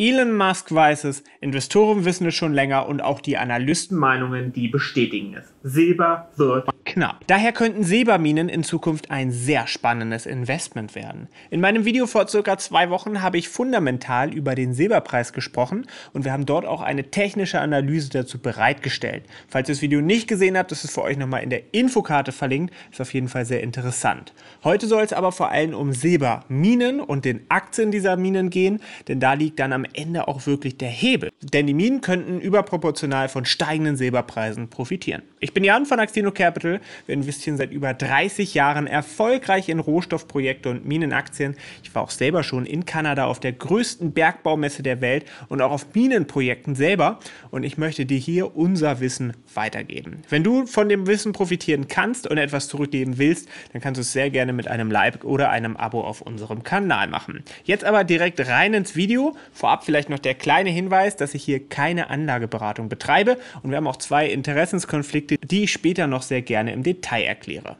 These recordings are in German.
Elon Musk weiß es, Investoren wissen es schon länger und auch die Analystenmeinungen, die bestätigen es. Silber wird knapp. Daher könnten Seberminen in Zukunft ein sehr spannendes Investment werden. In meinem Video vor circa zwei Wochen habe ich fundamental über den Silberpreis gesprochen und wir haben dort auch eine technische Analyse dazu bereitgestellt. Falls ihr das Video nicht gesehen habt, ist es für euch nochmal in der Infokarte verlinkt. Ist auf jeden Fall sehr interessant. Heute soll es aber vor allem um Silberminen und den Aktien dieser Minen gehen, denn da liegt dann am Ende auch wirklich der Hebel. Denn die Minen könnten überproportional von steigenden Silberpreisen profitieren. Ich bin Jan von Axino Capital wir investieren seit über 30 Jahren erfolgreich in Rohstoffprojekte und Minenaktien. Ich war auch selber schon in Kanada auf der größten Bergbaumesse der Welt und auch auf Minenprojekten selber. Und ich möchte dir hier unser Wissen weitergeben. Wenn du von dem Wissen profitieren kannst und etwas zurückgeben willst, dann kannst du es sehr gerne mit einem Like oder einem Abo auf unserem Kanal machen. Jetzt aber direkt rein ins Video. Vorab vielleicht noch der kleine Hinweis, dass ich hier keine Anlageberatung betreibe und wir haben auch zwei Interessenskonflikte, die ich später noch sehr gerne im im Detail erkläre.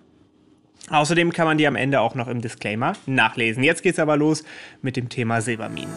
Außerdem kann man die am Ende auch noch im Disclaimer nachlesen. Jetzt geht's aber los mit dem Thema Silberminen.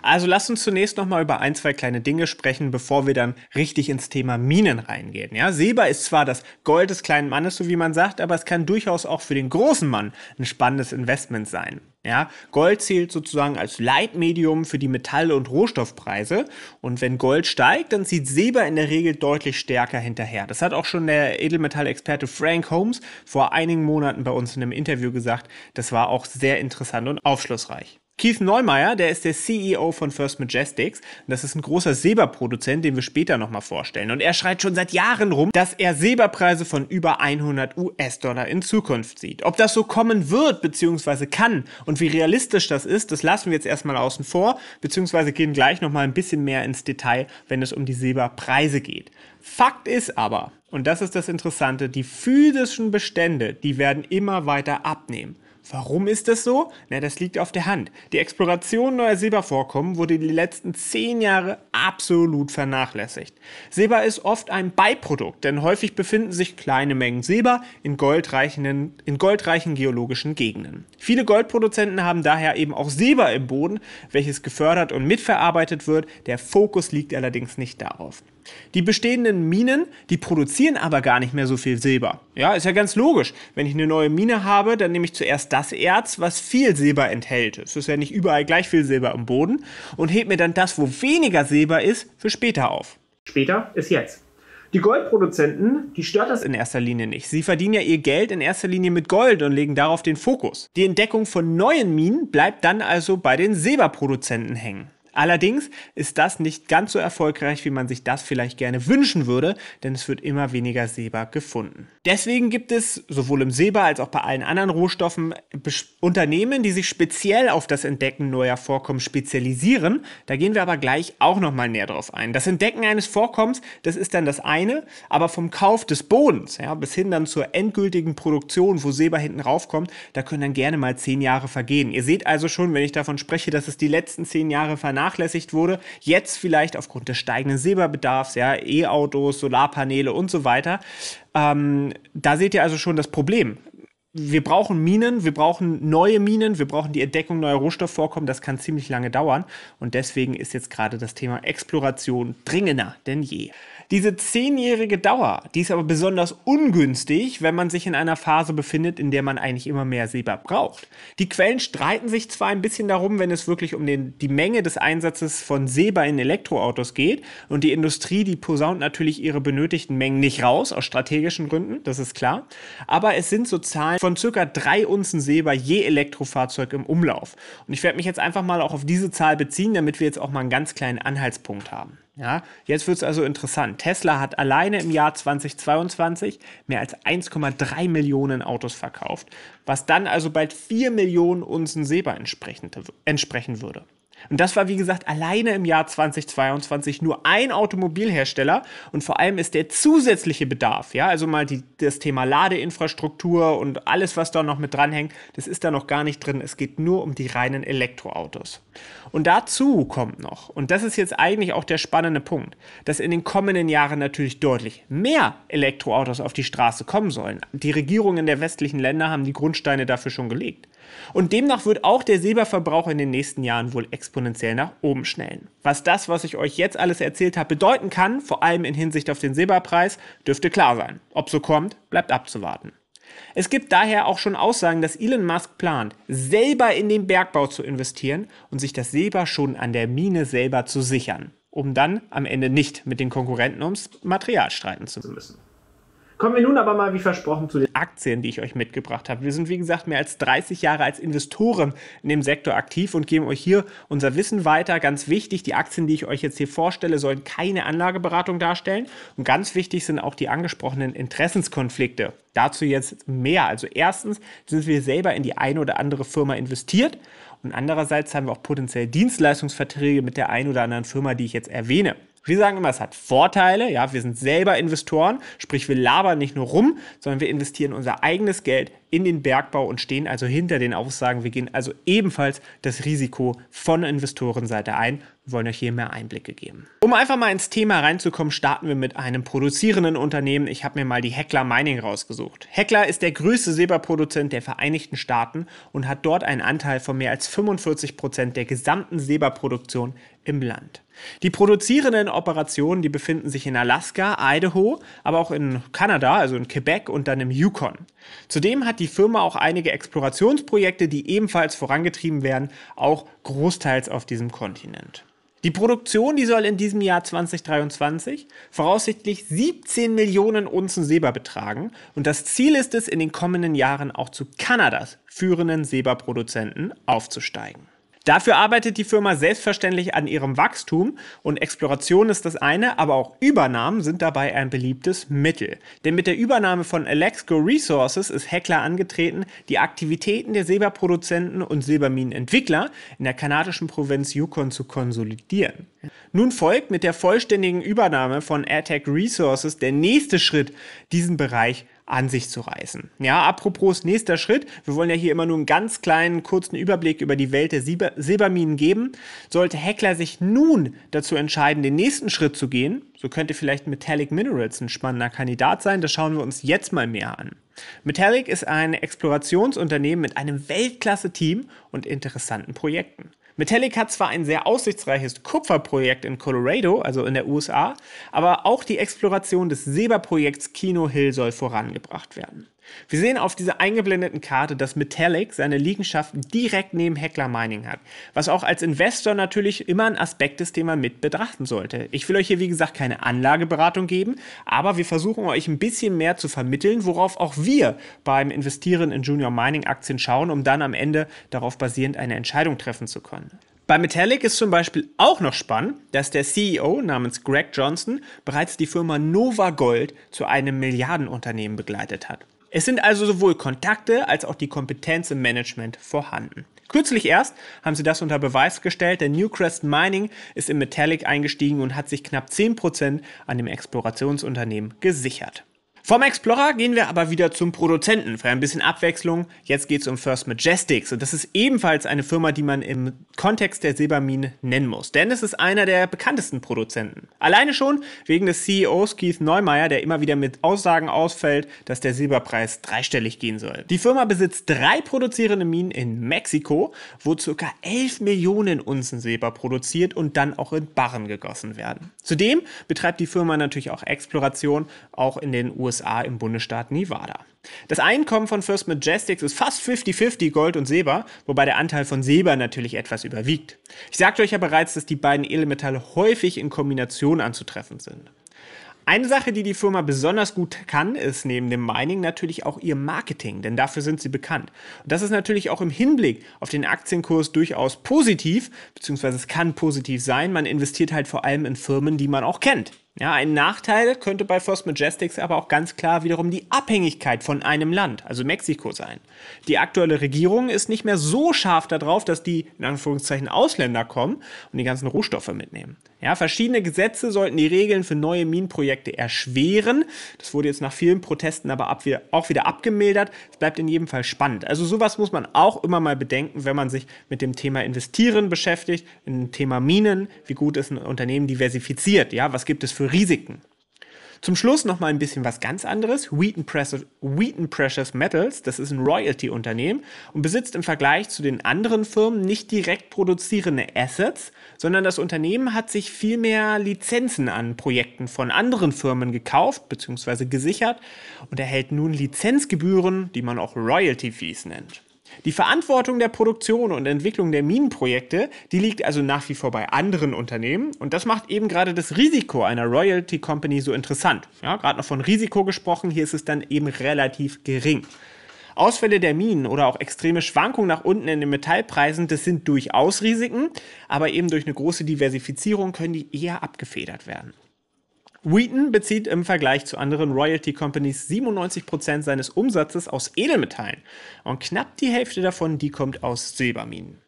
Also lasst uns zunächst nochmal über ein, zwei kleine Dinge sprechen, bevor wir dann richtig ins Thema Minen reingehen. Ja, Silber ist zwar das Gold des kleinen Mannes, so wie man sagt, aber es kann durchaus auch für den großen Mann ein spannendes Investment sein. Ja, Gold zählt sozusagen als Leitmedium für die Metall- und Rohstoffpreise. Und wenn Gold steigt, dann zieht Silber in der Regel deutlich stärker hinterher. Das hat auch schon der Edelmetallexperte Frank Holmes vor einigen Monaten bei uns in einem Interview gesagt. Das war auch sehr interessant und aufschlussreich. Keith Neumeier, der ist der CEO von First Majestics. Das ist ein großer Silberproduzent, den wir später nochmal vorstellen. Und er schreit schon seit Jahren rum, dass er Silberpreise von über 100 US-Dollar in Zukunft sieht. Ob das so kommen wird, beziehungsweise kann und wie realistisch das ist, das lassen wir jetzt erstmal außen vor, beziehungsweise gehen gleich nochmal ein bisschen mehr ins Detail, wenn es um die Silberpreise geht. Fakt ist aber, und das ist das Interessante, die physischen Bestände, die werden immer weiter abnehmen. Warum ist das so? Na, das liegt auf der Hand. Die Exploration neuer Silbervorkommen wurde die letzten zehn Jahre absolut vernachlässigt. Silber ist oft ein Beiprodukt, denn häufig befinden sich kleine Mengen Silber in goldreichen, in goldreichen geologischen Gegenden. Viele Goldproduzenten haben daher eben auch Silber im Boden, welches gefördert und mitverarbeitet wird. Der Fokus liegt allerdings nicht darauf. Die bestehenden Minen, die produzieren aber gar nicht mehr so viel Silber. Ja, ist ja ganz logisch. Wenn ich eine neue Mine habe, dann nehme ich zuerst das Erz, was viel Silber enthält. Es ist ja nicht überall gleich viel Silber im Boden und hebe mir dann das, wo weniger Silber ist, für später auf. Später ist jetzt. Die Goldproduzenten, die stört das in erster Linie nicht. Sie verdienen ja ihr Geld in erster Linie mit Gold und legen darauf den Fokus. Die Entdeckung von neuen Minen bleibt dann also bei den Silberproduzenten hängen. Allerdings ist das nicht ganz so erfolgreich, wie man sich das vielleicht gerne wünschen würde, denn es wird immer weniger Seba gefunden. Deswegen gibt es sowohl im Seba als auch bei allen anderen Rohstoffen Unternehmen, die sich speziell auf das Entdecken neuer Vorkommen spezialisieren. Da gehen wir aber gleich auch nochmal näher drauf ein. Das Entdecken eines Vorkommens, das ist dann das eine, aber vom Kauf des Bodens ja, bis hin dann zur endgültigen Produktion, wo Seba hinten raufkommt, da können dann gerne mal zehn Jahre vergehen. Ihr seht also schon, wenn ich davon spreche, dass es die letzten zehn Jahre vernachlässigt vernachlässigt wurde, jetzt vielleicht aufgrund des steigenden Silberbedarfs, ja, E-Autos, Solarpaneele und so weiter. Ähm, da seht ihr also schon das Problem. Wir brauchen Minen, wir brauchen neue Minen, wir brauchen die Entdeckung neuer Rohstoffvorkommen. Das kann ziemlich lange dauern. Und deswegen ist jetzt gerade das Thema Exploration dringender denn je. Diese zehnjährige Dauer, die ist aber besonders ungünstig, wenn man sich in einer Phase befindet, in der man eigentlich immer mehr Silber braucht. Die Quellen streiten sich zwar ein bisschen darum, wenn es wirklich um den, die Menge des Einsatzes von Silber in Elektroautos geht und die Industrie, die posaunt natürlich ihre benötigten Mengen nicht raus, aus strategischen Gründen, das ist klar. Aber es sind so Zahlen von circa drei Unzen Silber je Elektrofahrzeug im Umlauf. Und ich werde mich jetzt einfach mal auch auf diese Zahl beziehen, damit wir jetzt auch mal einen ganz kleinen Anhaltspunkt haben. Ja, jetzt wird es also interessant. Tesla hat alleine im Jahr 2022 mehr als 1,3 Millionen Autos verkauft, was dann also bald 4 Millionen Unsen Seba entsprechen würde. Und das war, wie gesagt, alleine im Jahr 2022 nur ein Automobilhersteller. Und vor allem ist der zusätzliche Bedarf, ja, also mal die, das Thema Ladeinfrastruktur und alles, was da noch mit dranhängt, das ist da noch gar nicht drin. Es geht nur um die reinen Elektroautos. Und dazu kommt noch, und das ist jetzt eigentlich auch der spannende Punkt, dass in den kommenden Jahren natürlich deutlich mehr Elektroautos auf die Straße kommen sollen. Die Regierungen der westlichen Länder haben die Grundsteine dafür schon gelegt. Und demnach wird auch der Silberverbrauch in den nächsten Jahren wohl exponentiell nach oben schnellen. Was das, was ich euch jetzt alles erzählt habe, bedeuten kann, vor allem in Hinsicht auf den Silberpreis, dürfte klar sein. Ob so kommt, bleibt abzuwarten. Es gibt daher auch schon Aussagen, dass Elon Musk plant, selber in den Bergbau zu investieren und sich das Silber schon an der Mine selber zu sichern, um dann am Ende nicht mit den Konkurrenten ums Material streiten zu müssen. Kommen wir nun aber mal, wie versprochen, zu den Aktien, die ich euch mitgebracht habe. Wir sind, wie gesagt, mehr als 30 Jahre als Investoren in dem Sektor aktiv und geben euch hier unser Wissen weiter. Ganz wichtig, die Aktien, die ich euch jetzt hier vorstelle, sollen keine Anlageberatung darstellen. Und ganz wichtig sind auch die angesprochenen Interessenskonflikte. Dazu jetzt mehr. Also erstens sind wir selber in die eine oder andere Firma investiert. Und andererseits haben wir auch potenziell Dienstleistungsverträge mit der einen oder anderen Firma, die ich jetzt erwähne. Wir sagen immer, es hat Vorteile. Ja, wir sind selber Investoren, sprich wir labern nicht nur rum, sondern wir investieren unser eigenes Geld in den Bergbau und stehen also hinter den Aussagen. Wir gehen also ebenfalls das Risiko von Investorenseite ein wollen euch hier mehr Einblicke geben. Um einfach mal ins Thema reinzukommen, starten wir mit einem produzierenden Unternehmen. Ich habe mir mal die Heckler Mining rausgesucht. Heckler ist der größte Silberproduzent der Vereinigten Staaten und hat dort einen Anteil von mehr als 45 Prozent der gesamten Silberproduktion im Land. Die produzierenden Operationen, die befinden sich in Alaska, Idaho, aber auch in Kanada, also in Quebec und dann im Yukon. Zudem hat die Firma auch einige Explorationsprojekte, die ebenfalls vorangetrieben werden, auch großteils auf diesem Kontinent. Die Produktion, die soll in diesem Jahr 2023 voraussichtlich 17 Millionen Unzen Silber betragen und das Ziel ist es, in den kommenden Jahren auch zu Kanadas führenden Silberproduzenten aufzusteigen. Dafür arbeitet die Firma selbstverständlich an ihrem Wachstum und Exploration ist das eine, aber auch Übernahmen sind dabei ein beliebtes Mittel. Denn mit der Übernahme von Alexco Resources ist Heckler angetreten, die Aktivitäten der Silberproduzenten und Silberminenentwickler in der kanadischen Provinz Yukon zu konsolidieren. Nun folgt mit der vollständigen Übernahme von AirTag Resources der nächste Schritt, diesen Bereich an sich zu reißen. Ja, apropos nächster Schritt. Wir wollen ja hier immer nur einen ganz kleinen, kurzen Überblick über die Welt der Silber Silberminen geben. Sollte Heckler sich nun dazu entscheiden, den nächsten Schritt zu gehen, so könnte vielleicht Metallic Minerals ein spannender Kandidat sein. Das schauen wir uns jetzt mal mehr an. Metallic ist ein Explorationsunternehmen mit einem Weltklasse-Team und interessanten Projekten. Metallica hat zwar ein sehr aussichtsreiches Kupferprojekt in Colorado, also in der USA, aber auch die Exploration des Silberprojekts Kino Hill soll vorangebracht werden. Wir sehen auf dieser eingeblendeten Karte, dass Metallic seine Liegenschaften direkt neben Heckler Mining hat, was auch als Investor natürlich immer ein Aspekt des den mit betrachten sollte. Ich will euch hier, wie gesagt, keine Anlageberatung geben, aber wir versuchen euch ein bisschen mehr zu vermitteln, worauf auch wir beim Investieren in Junior Mining Aktien schauen, um dann am Ende darauf basierend eine Entscheidung treffen zu können. Bei Metallic ist zum Beispiel auch noch spannend, dass der CEO namens Greg Johnson bereits die Firma Nova Gold zu einem Milliardenunternehmen begleitet hat. Es sind also sowohl Kontakte als auch die Kompetenz im Management vorhanden. Kürzlich erst haben sie das unter Beweis gestellt, denn Newcrest Mining ist in Metallic eingestiegen und hat sich knapp 10% an dem Explorationsunternehmen gesichert. Vom Explorer gehen wir aber wieder zum Produzenten für ein bisschen Abwechslung. Jetzt geht es um First Majestics und das ist ebenfalls eine Firma, die man im Kontext der Silbermine nennen muss, denn es ist einer der bekanntesten Produzenten. Alleine schon wegen des CEOs Keith Neumeier, der immer wieder mit Aussagen ausfällt, dass der Silberpreis dreistellig gehen soll. Die Firma besitzt drei produzierende Minen in Mexiko, wo ca. 11 Millionen Unzen Silber produziert und dann auch in Barren gegossen werden. Zudem betreibt die Firma natürlich auch Exploration, auch in den USA. USA im Bundesstaat Nevada. Das Einkommen von First Majestics ist fast 50-50 Gold und Silber, wobei der Anteil von Silber natürlich etwas überwiegt. Ich sagte euch ja bereits, dass die beiden Edelmetalle häufig in Kombination anzutreffen sind. Eine Sache, die die Firma besonders gut kann, ist neben dem Mining natürlich auch ihr Marketing, denn dafür sind sie bekannt. Und das ist natürlich auch im Hinblick auf den Aktienkurs durchaus positiv, beziehungsweise es kann positiv sein. Man investiert halt vor allem in Firmen, die man auch kennt. Ja, ein Nachteil könnte bei First Majestics aber auch ganz klar wiederum die Abhängigkeit von einem Land, also Mexiko, sein. Die aktuelle Regierung ist nicht mehr so scharf darauf, dass die in Anführungszeichen Ausländer kommen und die ganzen Rohstoffe mitnehmen. Ja, verschiedene Gesetze sollten die Regeln für neue Minenprojekte erschweren. Das wurde jetzt nach vielen Protesten aber ab wieder, auch wieder abgemildert. Es bleibt in jedem Fall spannend. Also sowas muss man auch immer mal bedenken, wenn man sich mit dem Thema Investieren beschäftigt, mit dem Thema Minen, wie gut ist ein Unternehmen diversifiziert, ja, was gibt es für Risiken. Zum Schluss noch mal ein bisschen was ganz anderes. Wheaton, Press Wheaton Precious Metals, das ist ein Royalty-Unternehmen und besitzt im Vergleich zu den anderen Firmen nicht direkt produzierende Assets, sondern das Unternehmen hat sich vielmehr Lizenzen an Projekten von anderen Firmen gekauft bzw. gesichert und erhält nun Lizenzgebühren, die man auch Royalty-Fees nennt. Die Verantwortung der Produktion und Entwicklung der Minenprojekte, die liegt also nach wie vor bei anderen Unternehmen und das macht eben gerade das Risiko einer Royalty Company so interessant. Ja, gerade noch von Risiko gesprochen, hier ist es dann eben relativ gering. Ausfälle der Minen oder auch extreme Schwankungen nach unten in den Metallpreisen, das sind durchaus Risiken, aber eben durch eine große Diversifizierung können die eher abgefedert werden. Wheaton bezieht im Vergleich zu anderen Royalty Companies 97% seines Umsatzes aus Edelmetallen und knapp die Hälfte davon, die kommt aus Silberminen.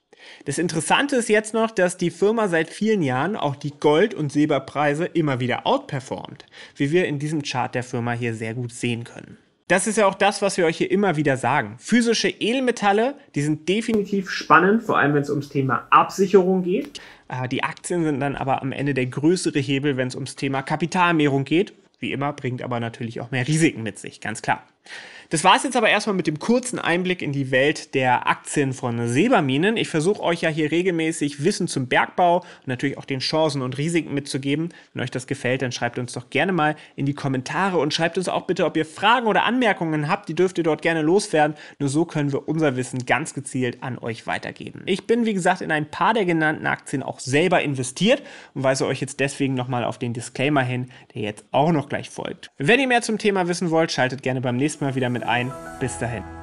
Das Interessante ist jetzt noch, dass die Firma seit vielen Jahren auch die Gold- und Silberpreise immer wieder outperformt, wie wir in diesem Chart der Firma hier sehr gut sehen können. Das ist ja auch das, was wir euch hier immer wieder sagen. Physische Edelmetalle, die sind definitiv spannend, vor allem wenn es ums Thema Absicherung geht. Äh, die Aktien sind dann aber am Ende der größere Hebel, wenn es ums Thema Kapitalmehrung geht. Wie immer bringt aber natürlich auch mehr Risiken mit sich, ganz klar. Das war es jetzt aber erstmal mit dem kurzen Einblick in die Welt der Aktien von Silberminen. Ich versuche euch ja hier regelmäßig Wissen zum Bergbau und natürlich auch den Chancen und Risiken mitzugeben. Wenn euch das gefällt, dann schreibt uns doch gerne mal in die Kommentare und schreibt uns auch bitte, ob ihr Fragen oder Anmerkungen habt. Die dürft ihr dort gerne loswerden. Nur so können wir unser Wissen ganz gezielt an euch weitergeben. Ich bin, wie gesagt, in ein paar der genannten Aktien auch selber investiert und weise euch jetzt deswegen nochmal auf den Disclaimer hin, der jetzt auch noch gleich folgt. Wenn ihr mehr zum Thema wissen wollt, schaltet gerne beim nächsten nächsten Mal wieder mit ein. Bis dahin.